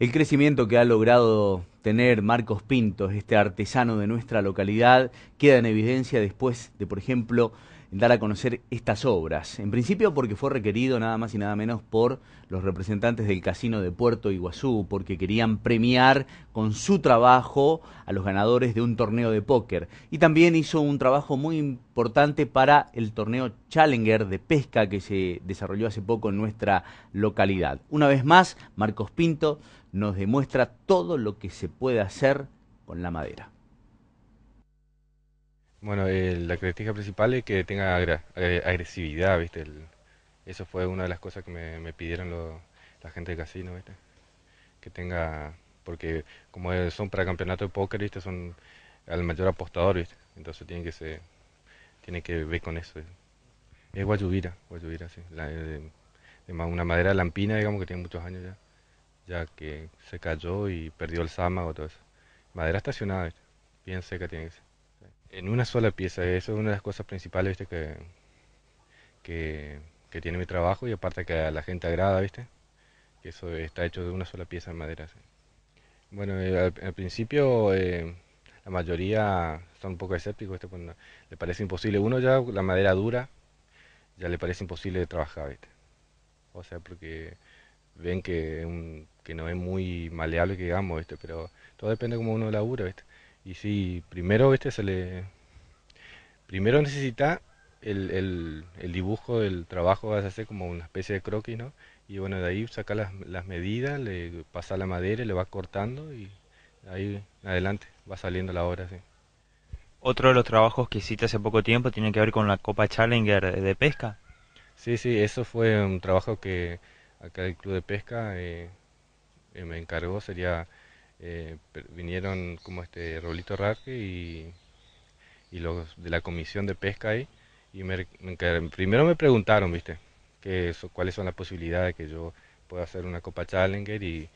El crecimiento que ha logrado tener Marcos Pintos, este artesano de nuestra localidad, queda en evidencia después de, por ejemplo, dar a conocer estas obras. En principio porque fue requerido nada más y nada menos por los representantes del casino de Puerto Iguazú, porque querían premiar con su trabajo a los ganadores de un torneo de póker. Y también hizo un trabajo muy importante para el torneo Challenger de pesca que se desarrolló hace poco en nuestra localidad. Una vez más, Marcos Pinto nos demuestra todo lo que se puede hacer con la madera. Bueno, la característica principal es que tenga agresividad, ¿viste? eso fue una de las cosas que me, pidieron la gente de casino, ¿viste? Que tenga, porque como son para campeonato de póker, ¿viste? Son al mayor apostador, ¿viste? Entonces tiene que ser, tiene que ver con eso. Es guayubira, guayubira, sí. Eh, una madera lampina, digamos, que tiene muchos años ya. Ya que se cayó y perdió el sámago, todo eso. Madera estacionada, ¿viste? Bien seca tiene que ser en una sola pieza. Eso es una de las cosas principales, ¿viste? Que, que, tiene mi trabajo y aparte que a la gente agrada, ¿viste? Que eso está hecho de una sola pieza de madera. Bueno, eh, al, principio eh, la mayoría son un poco escépticos, le parece imposible. Uno ya, la madera dura, ya le parece imposible de trabajar, ¿viste? O sea, porque ven que, que no es muy maleable, que digamos, Pero todo depende de cómo uno labura, ¿viste? Y sí, primero, este se le... Primero necesita el, el, el dibujo del trabajo, vas a hacer como una especie de croquis, ¿no? Y bueno, de ahí saca las, las medidas, le pasa la madera, y le va cortando y ahí adelante va saliendo la obra, sí. Otro de los trabajos que hiciste hace poco tiempo tiene que ver con la Copa Challenger de pesca. Sí, sí, eso fue un trabajo que acá el Club de Pesca eh, eh, me encargó, sería eh, vinieron como este Roblito Rarque y, y, los de la comisión de pesca ahí y primero me preguntaron, viste, que cuáles son las posibilidades de que yo pueda hacer una Copa Challenger y,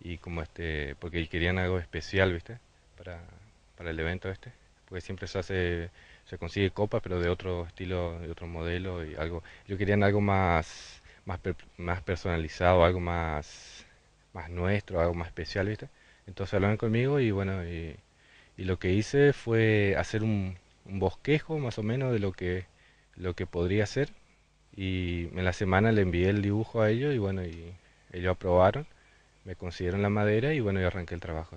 y como este, porque querían algo especial, viste, para, para el evento este, porque siempre se hace se consigue copas, pero de otro estilo, de otro modelo y algo. Yo quería algo más, más, más personalizado, algo más, más nuestro, algo más especial, ¿viste? Entonces hablaban conmigo y bueno, y, lo que hice fue hacer un, un, bosquejo más o menos de lo que, lo que podría ser Y en la semana le envié el dibujo a ellos y bueno, y ellos aprobaron, me consiguieron la madera y bueno, yo arranqué el trabajo.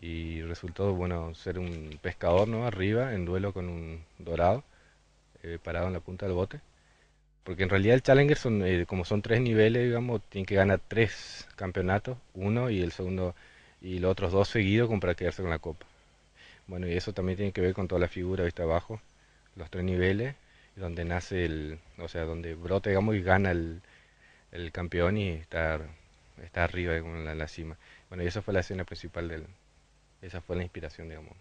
Y resultó, bueno, ser un pescador, ¿no? Arriba, en duelo con un dorado, eh, parado en la punta del bote. Porque en realidad el Challenger, son, eh, como son tres niveles, digamos, tiene que ganar tres campeonatos, uno y el segundo y los otros dos seguidos con para quedarse con la copa. Bueno, y eso también tiene que ver con toda la figura está abajo, los tres niveles, donde nace el, o sea, donde brota, digamos, y gana el, campeón y está, está arriba en la, la cima. Bueno, y esa fue la escena principal del, esa fue la inspiración, digamos.